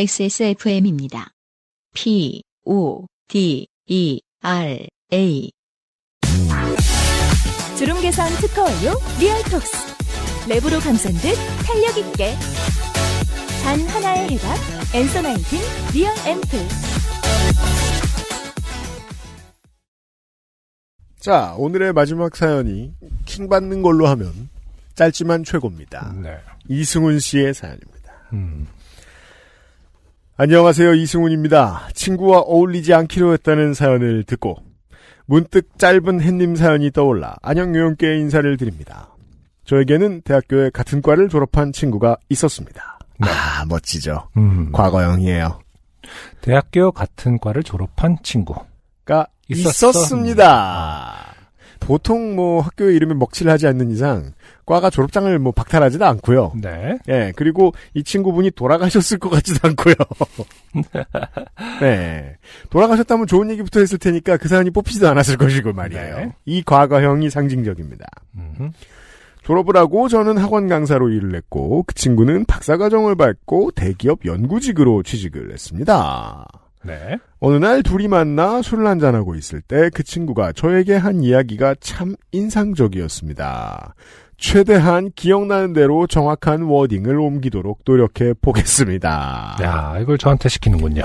XSFM입니다. P, O, D, E, R, A. 주름 개선 특허 완료 리얼톡스. 랩으로 감싼 듯 탄력 있게. 단 하나의 해답. 엔서 나이 리얼 앰플. 자, 오늘의 마지막 사연이 킹받는 걸로 하면 짧지만 최고입니다. 네. 이승훈 씨의 사연입니다. 음. 안녕하세요. 이승훈입니다. 친구와 어울리지 않기로 했다는 사연을 듣고 문득 짧은 햇님 사연이 떠올라 안녕요연께 인사를 드립니다. 저에게는 대학교에 같은 과를 졸업한 친구가 있었습니다. 네. 아, 멋지죠. 음. 과거형이에요. 대학교 같은 과를 졸업한 친구가 있었습니다. 있었습니다. 보통 뭐 학교의 이름에 먹칠 하지 않는 이상 과가 졸업장을 뭐박탈하지도 않고요. 네. 예, 그리고 이 친구분이 돌아가셨을 것 같지도 않고요. 네. 돌아가셨다면 좋은 얘기부터 했을 테니까 그 사람이 뽑히지도 않았을 것이고 말이에요. 네. 이 과거형이 상징적입니다. 졸업을 하고 저는 학원 강사로 일을 했고 그 친구는 박사과정을 밟고 대기업 연구직으로 취직을 했습니다. 네. 어느 날 둘이 만나 술을 한잔하고 있을 때 그 친구가 저에게 한 이야기가 참 인상적이었습니다. 최대한 기억나는 대로 정확한 워딩을 옮기도록 노력해 보겠습니다. 야, 이걸 저한테 시키는군요.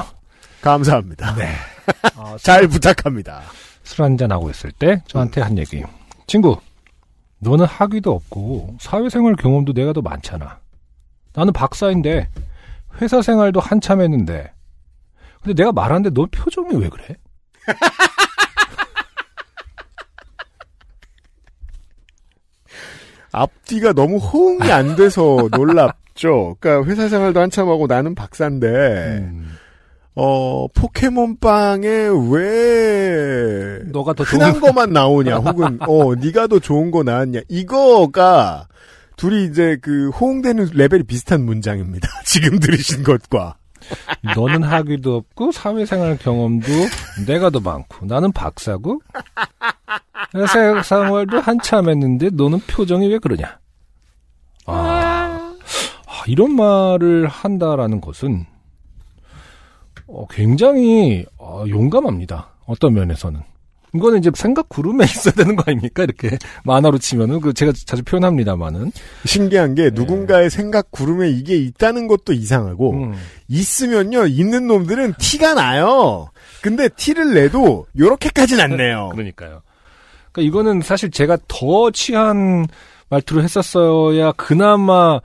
감사합니다. 네. 아, 잘 부탁합니다. 술 한잔하고 있을 때 저한테 음. 한 얘기. 친구, 너는 학위도 없고 사회생활 경험도 내가 더 많잖아. 나는 박사인데 회사 생활도 한참 했는데 근데 내가 말하는데 너 표정이 왜 그래? 앞뒤가 너무 호응이 안 돼서 놀랍죠. 그러니까 회사 생활도 한참 하고 나는 박사인데 음. 어 포켓몬빵에 왜 너가 더 흔한 좋은... 거만 나오냐 혹은 어 네가 더 좋은 거 나왔냐 이거가 둘이 이제 그 호응되는 레벨이 비슷한 문장입니다. 지금 들으신 것과 너는 학위도 없고 사회생활 경험도 내가 더 많고 나는 박사고 사회생활도 한참 했는데 너는 표정이 왜 그러냐. 아, 아 이런 말을 한다라는 것은 어, 굉장히 어, 용감합니다. 어떤 면에서는. 이거는 이제 생각 구름에 있어야 되는 거 아닙니까? 이렇게 만화로 치면은 그 제가 자주 표현합니다만은 신기한 게 예. 누군가의 생각 구름에 이게 있다는 것도 이상하고 음. 있으면요 있는 놈들은 티가 나요. 근데 티를 내도 요렇게까지는 안 내요. 그러니까요. 그러니까 이거는 사실 제가 더 취한 말투로 했었어야 그나마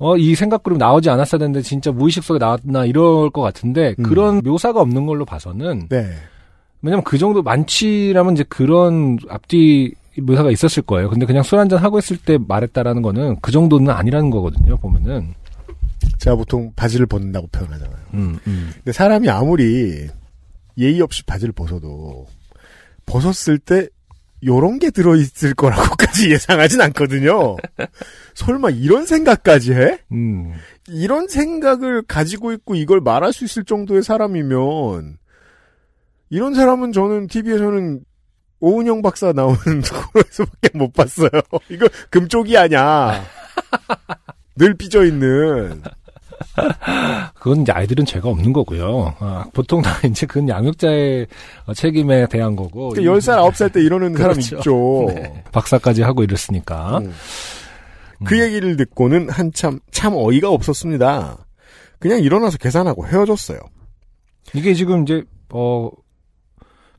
어, 이 생각 그룹 나오지 않았어야 되는데 진짜 무의식 속에 나왔나 이럴 것 같은데 음. 그런 묘사가 없는 걸로 봐서는 네. 왜냐면 그 정도 많지라면 이제 그런 앞뒤 의사가 있었을 거예요. 근데 그냥 술 한 잔 하고 있을 때 말했다라는 거는 그 정도는 아니라는 거거든요, 보면은. 제가 보통 바지를 벗는다고 표현하잖아요. 음, 음. 근데 사람이 아무리 예의 없이 바지를 벗어도 벗었을 때 요런 게 들어있을 거라고까지 예상하진 않거든요. 설마 이런 생각까지 해? 음. 이런 생각을 가지고 있고 이걸 말할 수 있을 정도의 사람이면 이런 사람은 저는 TV에서는 오은영 박사 나오는 코너에서밖에 못 봤어요. 이거 금쪽이 아냐. 늘 삐져 있는. 그건 이제 아이들은 죄가 없는 거고요. 아, 보통 다 이제 그건 양육자의 책임에 대한 거고. 10살, 그러니까 9살 때 이러는 그렇죠. 사람 있죠. 네. 박사까지 하고 이랬으니까. 음. 그 음. 얘기를 듣고는 한참 참 어이가 없었습니다. 그냥 일어나서 계산하고 헤어졌어요. 이게 지금 이제 어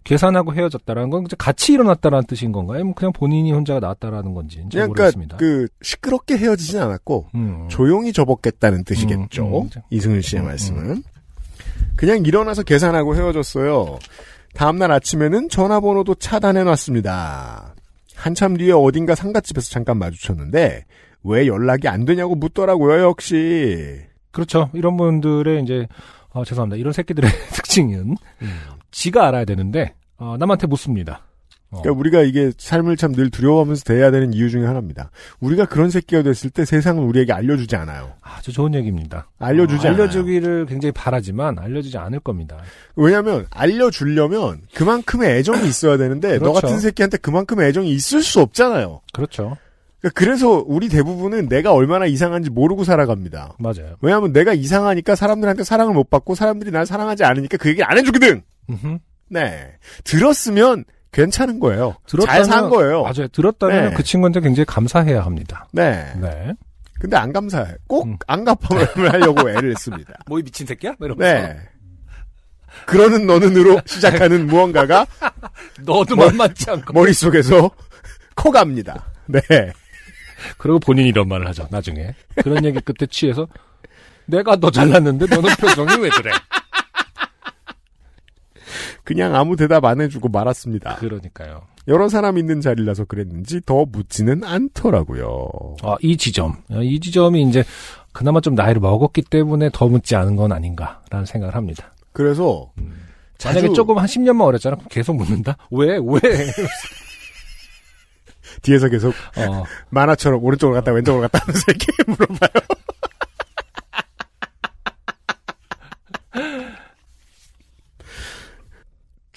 계산하고 헤어졌다라는 건 같이 일어났다라는 뜻인 건가요? 아니면 그냥 본인이 혼자 나왔다라는 건지 이제 그러니까 모르겠습니다. 그 시끄럽게 헤어지진 않았고 음. 조용히 접었겠다는 뜻이겠죠. 음, 음, 음, 음. 이승윤 씨의 말씀은 그냥 일어나서 계산하고 헤어졌어요. 다음날 아침에는 전화번호도 차단해놨습니다. 한참 뒤에 어딘가 상가집에서 잠깐 마주쳤는데 왜 연락이 안 되냐고 묻더라고요 역시 그렇죠 이런 분들의 이제 어, 죄송합니다 이런 새끼들의 특징은 음. 지가 알아야 되는데 어, 남한테 묻습니다. 어. 그러니까 우리가 이게 삶을 참 늘 두려워하면서 대해야 되는 이유 중에 하나입니다. 우리가 그런 새끼가 됐을 때 세상은 우리에게 알려주지 않아요. 아주 좋은 얘기입니다. 알려주지 어, 알려주기를 않아요. 굉장히 바라지만 알려주지 않을 겁니다. 왜냐하면 알려주려면 그만큼의 애정이 있어야 되는데 그렇죠. 너 같은 새끼한테 그만큼의 애정이 있을 수 없잖아요. 그렇죠. 그러니까 그래서 우리 대부분은 내가 얼마나 이상한지 모르고 살아갑니다. 맞아요. 왜냐하면 내가 이상하니까 사람들한테 사랑을 못 받고 사람들이 날 사랑하지 않으니까 그 얘기를 안 해주거든. 으흠. 네. 들었으면 괜찮은 거예요. 잘 산 거예요. 맞아요. 들었다면 네. 그 친구한테 굉장히 감사해야 합니다. 네. 네. 근데 안 감사해. 꼭안 음. 갚음을 하려고 애를 씁니다. 뭐 이 미친 새끼야? 뭐 이러면서. 네. 그러는 너는으로 시작하는 무언가가 너도 뭐 만만치 않고 머릿속에서 커갑니다. 네. 그리고 본인이 이런 말을 하죠. 나중에 그런 얘기 끝에 취해서 내가 너 잘났는데 너는 표정이 왜 그래? 그냥 아무 대답 안 해주고 말았습니다. 그러니까요. 여러 사람 있는 자리라서 그랬는지 더 묻지는 않더라고요. 아, 이 지점. 이 지점이 이제 그나마 좀 나이를 먹었기 때문에 더 묻지 않은 건 아닌가라는 생각을 합니다. 그래서 음. 자주... 만약에 조금 한 10년만 어렸잖아. 그럼 계속 묻는다? 왜? 왜? 뒤에서 계속 어. 만화처럼 오른쪽으로 갔다 왼쪽으로 갔다 하면서 이렇게 물어봐요.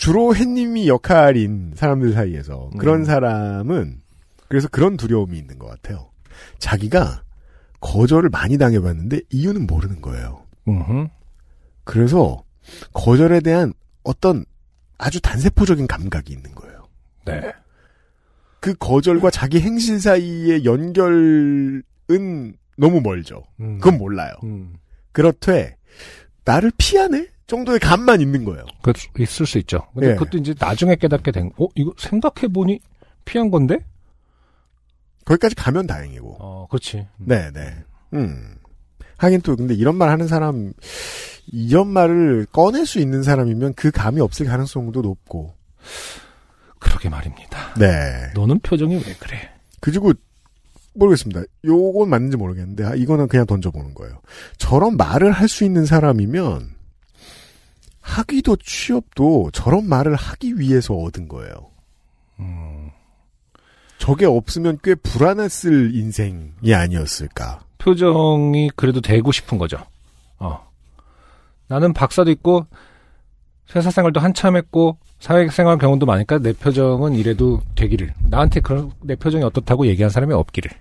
주로 햇님이 역할인 사람들 사이에서 음. 그런 사람은 그래서 그런 두려움이 있는 것 같아요. 자기가 거절을 많이 당해봤는데 이유는 모르는 거예요. 음흠. 그래서 거절에 대한 어떤 아주 단세포적인 감각이 있는 거예요. 네. 그 거절과 자기 행신 사이의 연결은 너무 멀죠. 음. 그건 몰라요. 음. 그렇되 나를 피하네? 정도의 감만 있는 거예요. 그 있을 수 있죠. 근데 예. 그것도 이제 나중에 깨닫게 된, 어, 이거 생각해보니 피한 건데? 거기까지 가면 다행이고. 어, 그렇지. 네네. 음. 네. 음. 하긴 또, 근데 이런 말 하는 사람, 이런 말을 꺼낼 수 있는 사람이면 그 감이 없을 가능성도 높고. 그러게 말입니다. 네. 너는 표정이 왜 그래? 그리고 모르겠습니다. 요건 맞는지 모르겠는데 아, 이거는 그냥 던져보는 거예요. 저런 말을 할 수 있는 사람이면 학위도 취업도 저런 말을 하기 위해서 얻은 거예요. 음. 저게 없으면 꽤 불안했을 인생이 아니었을까. 표정이 그래도 되고 싶은 거죠. 어. 나는 박사도 있고 회사 생활도 한참 했고 사회생활 경험도 많으니까 내 표정은 이래도 되기를 나한테 그런 내 표정이 어떻다고 얘기한 사람이 없기를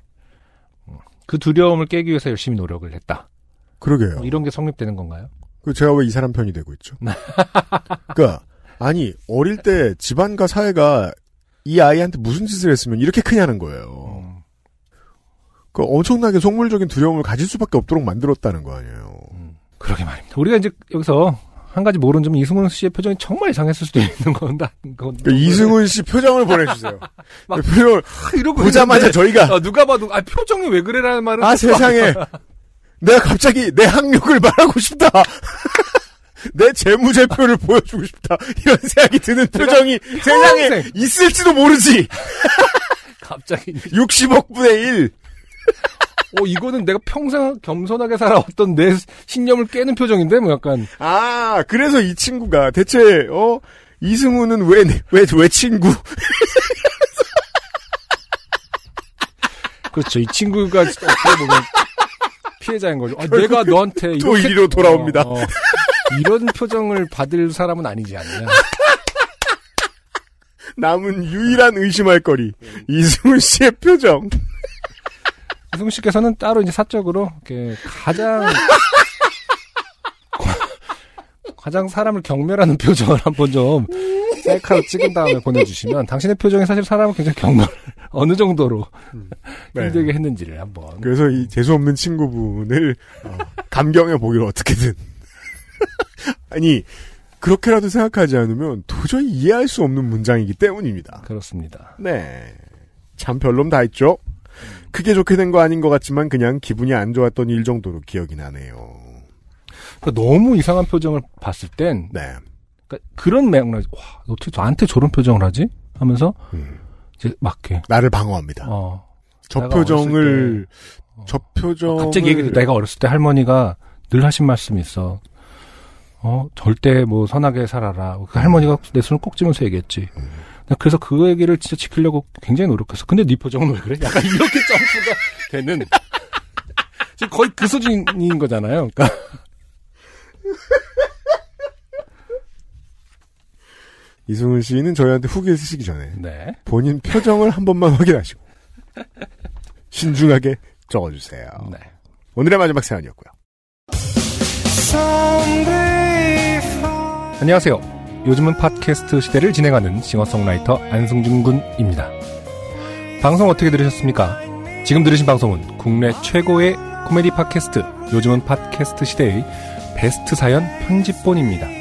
어. 그 두려움을 깨기 위해서 열심히 노력을 했다. 그러게요. 뭐 이런 게 성립되는 건가요? 그 제가 왜 이 사람 편이 되고 있죠? 네. 그러니까 아니 어릴 때 집안과 사회가 이 아이한테 무슨 짓을 했으면 이렇게 크냐는 거예요. 음. 그 엄청나게 속물적인 두려움을 가질 수밖에 없도록 만들었다는 거 아니에요. 음. 그러게 말입니다. 우리가 이제 여기서 한 가지 모르는 점은 이승훈 씨의 표정이 정말 이상했을 수도 있는 건다. 그러니까 이승훈 씨 표정을 보내주세요. 표정 아, 이러고 보자마자 있는데, 저희가 아, 누가 봐도 아 표정이 왜 그래라는 말은 아 세상에 내가 갑자기 내 학력을 말하고 싶다. 내 재무제표를 보여주고 싶다. 이런 생각이 드는 표정이 세상에 있을지도 모르지. 갑자기 60억 분의 1. 어, 이거는 내가 평생 겸손하게 살아왔던 내 신념을 깨는 표정인데, 뭐 약간. 아, 그래서 이 친구가 대체, 어, 이승우는 왜, 왜, 왜 친구? 그렇죠. 이 친구가 어떻게 보면 피해자인 거죠. 아, 내가 너한테 또 이리로 돌아옵니다. 어, 어. 이런 표정을 받을 사람은 아니지 않냐. 남은 유일한 의심할 거리 이승훈 씨의 표정. 이승훈 씨께서는 따로 이제 사적으로 이렇게 가장 가장 사람을 경멸하는 표정을 한 번 좀 셀카로 찍은 다음에 보내주시면 당신의 표정이 사실 사람을 굉장히 경멸 어느 정도로 음. 네. 힘들게 했는지를 한번. 그래서 이 재수 없는 친구분을 어, 감경해 보기로 어떻게든. 아니 그렇게라도 생각하지 않으면 도저히 이해할 수 없는 문장이기 때문입니다. 그렇습니다. 네. 참 별놈 다 있죠. 크게 좋게 된 거 아닌 것 같지만 그냥 기분이 안 좋았던 일 정도로 기억이 나네요. 그러니까 너무 이상한 표정을 봤을 땐 네. 그러니까 그런 맥락, 와, 어떻게 저한테 저런 표정을 하지? 하면서 음. 이제 막게 나를 방어합니다. 어. 저 표정을 때, 어. 저 표정 갑자기 얘기 를 내가 어렸을 때 할머니가 늘 하신 말씀이 있어. 어 절대 뭐 선하게 살아라. 그 할머니가 내 손을 꼭 쥐면서 얘기했지. 음. 그래서 그 얘기를 진짜 지키려고 굉장히 노력했어. 근데 네 표정은 왜 그래? 약간 이렇게 점프가 되는 지금 거의 그 수준인 거잖아요. 그러니까 이승훈 씨는 저희한테 후기를 쓰시기 전에 네. 본인 표정을 한 번만 확인하시고 신중하게 적어주세요. 네. 오늘의 마지막 사연이었고요. 안녕하세요. 요즘은 팟캐스트 시대를 진행하는 싱어송라이터 안승준 군입니다. 방송 어떻게 들으셨습니까? 지금 들으신 방송은 국내 최고의 코미디 팟캐스트 요즘은 팟캐스트 시대의 베스트 사연 편집본입니다.